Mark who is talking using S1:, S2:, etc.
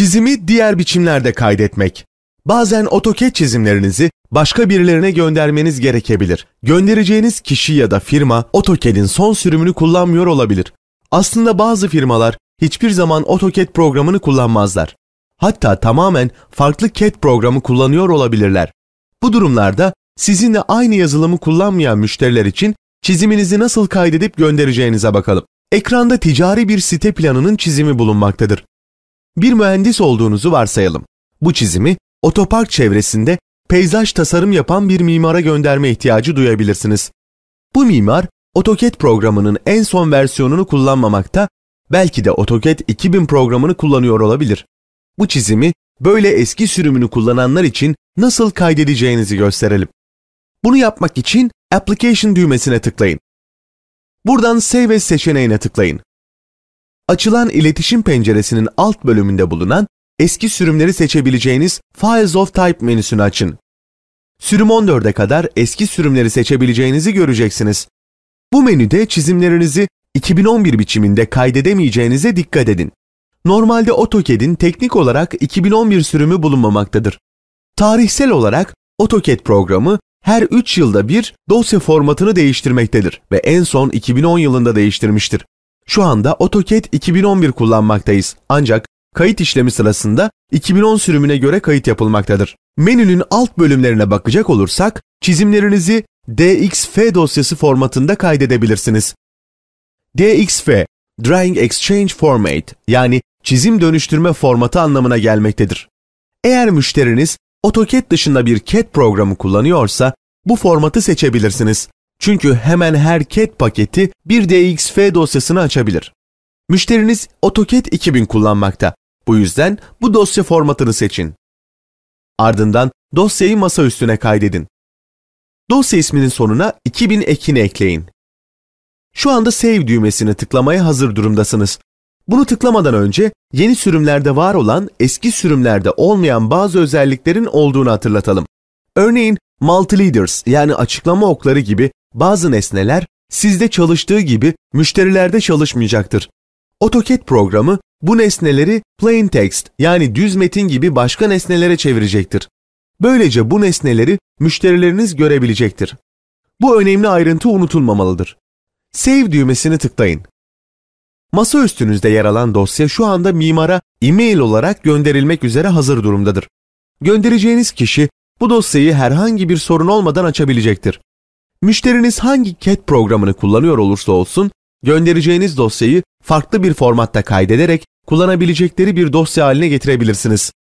S1: Çizimi diğer biçimlerde kaydetmek. Bazen AutoCAD çizimlerinizi başka birilerine göndermeniz gerekebilir. Göndereceğiniz kişi ya da firma AutoCAD'in son sürümünü kullanmıyor olabilir. Aslında bazı firmalar hiçbir zaman AutoCAD programını kullanmazlar. Hatta tamamen farklı CAD programı kullanıyor olabilirler. Bu durumlarda sizinle aynı yazılımı kullanmayan müşteriler için çiziminizi nasıl kaydedip göndereceğinize bakalım. Ekranda ticari bir site planının çizimi bulunmaktadır. Bir mühendis olduğunuzu varsayalım. Bu çizimi otopark çevresinde peyzaj tasarım yapan bir mimara gönderme ihtiyacı duyabilirsiniz. Bu mimar AutoCAD programının en son versiyonunu kullanmamakta, belki de AutoCAD 2000 programını kullanıyor olabilir. Bu çizimi böyle eski sürümünü kullananlar için nasıl kaydedeceğinizi gösterelim. Bunu yapmak için Application düğmesine tıklayın. Buradan Save As seçeneğine tıklayın açılan iletişim penceresinin alt bölümünde bulunan eski sürümleri seçebileceğiniz Files of Type menüsünü açın. Sürüm 14'e kadar eski sürümleri seçebileceğinizi göreceksiniz. Bu menüde çizimlerinizi 2011 biçiminde kaydedemeyeceğinize dikkat edin. Normalde AutoCAD'in teknik olarak 2011 sürümü bulunmamaktadır. Tarihsel olarak AutoCAD programı her 3 yılda bir dosya formatını değiştirmektedir ve en son 2010 yılında değiştirmiştir. Şu anda AutoCAD 2011 kullanmaktayız ancak kayıt işlemi sırasında 2010 sürümüne göre kayıt yapılmaktadır. Menünün alt bölümlerine bakacak olursak çizimlerinizi DXF dosyası formatında kaydedebilirsiniz. DXF, Drawing Exchange Format yani çizim dönüştürme formatı anlamına gelmektedir. Eğer müşteriniz AutoCAD dışında bir CAD programı kullanıyorsa bu formatı seçebilirsiniz. Çünkü hemen her CAD paketi bir DXF dosyasını açabilir. Müşteriniz AutoCAD 2000 kullanmakta. Bu yüzden bu dosya formatını seçin. Ardından dosyayı masa üstüne kaydedin. Dosya isminin sonuna 2000 ekini ekleyin. Şu anda Save düğmesini tıklamaya hazır durumdasınız. Bunu tıklamadan önce yeni sürümlerde var olan eski sürümlerde olmayan bazı özelliklerin olduğunu hatırlatalım. Örneğin multi-leaders yani açıklama okları gibi bazı nesneler sizde çalıştığı gibi müşterilerde çalışmayacaktır. AutoCAD programı bu nesneleri plain text yani düz metin gibi başka nesnelere çevirecektir. Böylece bu nesneleri müşterileriniz görebilecektir. Bu önemli ayrıntı unutulmamalıdır. Save düğmesini tıklayın. Masa üstünüzde yer alan dosya şu anda mimara e-mail olarak gönderilmek üzere hazır durumdadır. Göndereceğiniz kişi bu dosyayı herhangi bir sorun olmadan açabilecektir. Müşteriniz hangi CAD programını kullanıyor olursa olsun, göndereceğiniz dosyayı farklı bir formatta kaydederek kullanabilecekleri bir dosya haline getirebilirsiniz.